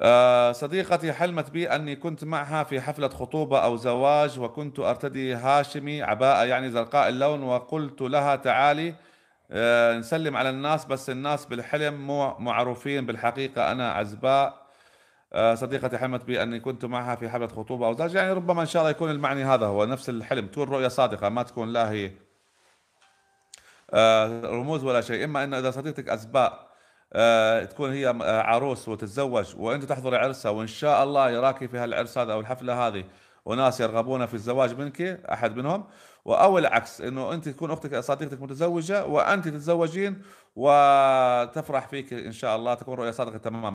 آه، صديقتي حلمت بي أني كنت معها في حفلة خطوبة أو زواج وكنت أرتدي هاشمي عباءة يعني زرقاء اللون وقلت لها تعالي آه، نسلم على الناس بس الناس بالحلم مو معروفين بالحقيقة أنا عزباء آه، صديقتي حلمت بي أني كنت معها في حفلة خطوبة أو زواج يعني ربما إن شاء الله يكون المعني هذا هو نفس الحلم تكون رؤية صادقة ما تكون لا هي رموز ولا شيء إما أن إذا صديقتك أزباء آه، تكون هي آه، عروس وتتزوج وانت تحضري عرسها وان شاء الله يراك في هالعرس هذا او الحفله هذه وناس يرغبون في الزواج منك احد منهم او العكس انه انت تكون اختك صديقتك متزوجه وانت تتزوجين وتفرح فيك ان شاء الله تكون رؤيه صادقه تماما